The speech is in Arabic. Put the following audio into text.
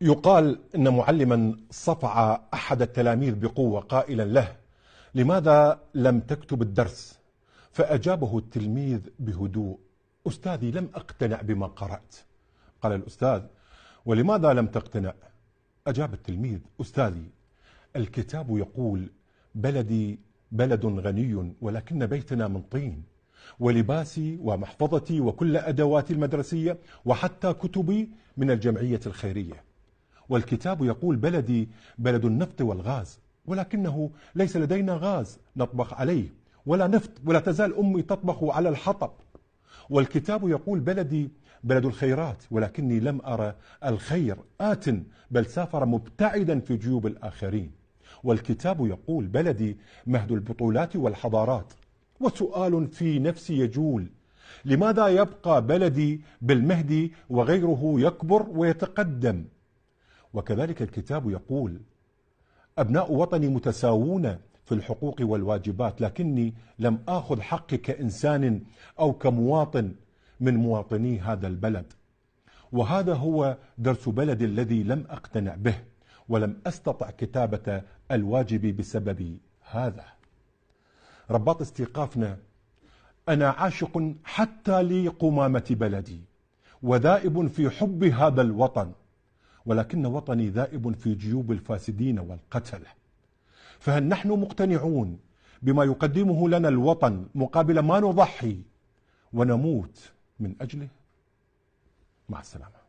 يقال ان معلما صفع احد التلاميذ بقوه قائلا له لماذا لم تكتب الدرس فاجابه التلميذ بهدوء استاذي لم اقتنع بما قرات قال الاستاذ ولماذا لم تقتنع اجاب التلميذ استاذي الكتاب يقول بلدي بلد غني ولكن بيتنا من طين ولباسي ومحفظتي وكل ادواتي المدرسيه وحتى كتبي من الجمعيه الخيريه والكتاب يقول بلدي بلد النفط والغاز ولكنه ليس لدينا غاز نطبخ عليه ولا نفط ولا تزال أمي تطبخ على الحطب والكتاب يقول بلدي بلد الخيرات ولكني لم أرى الخير آت بل سافر مبتعدا في جيوب الآخرين والكتاب يقول بلدي مهد البطولات والحضارات وسؤال في نفسي يجول لماذا يبقى بلدي بالمهدي وغيره يكبر ويتقدم وكذلك الكتاب يقول أبناء وطني متساوون في الحقوق والواجبات لكني لم آخذ حقي كإنسان أو كمواطن من مواطني هذا البلد وهذا هو درس بلدي الذي لم أقتنع به ولم أستطع كتابة الواجب بسبب هذا رباط استيقافنا أنا عاشق حتى لقمامة بلدي وذائب في حب هذا الوطن ولكن وطني ذائب في جيوب الفاسدين والقتله فهل نحن مقتنعون بما يقدمه لنا الوطن مقابل ما نضحي ونموت من اجله مع السلامه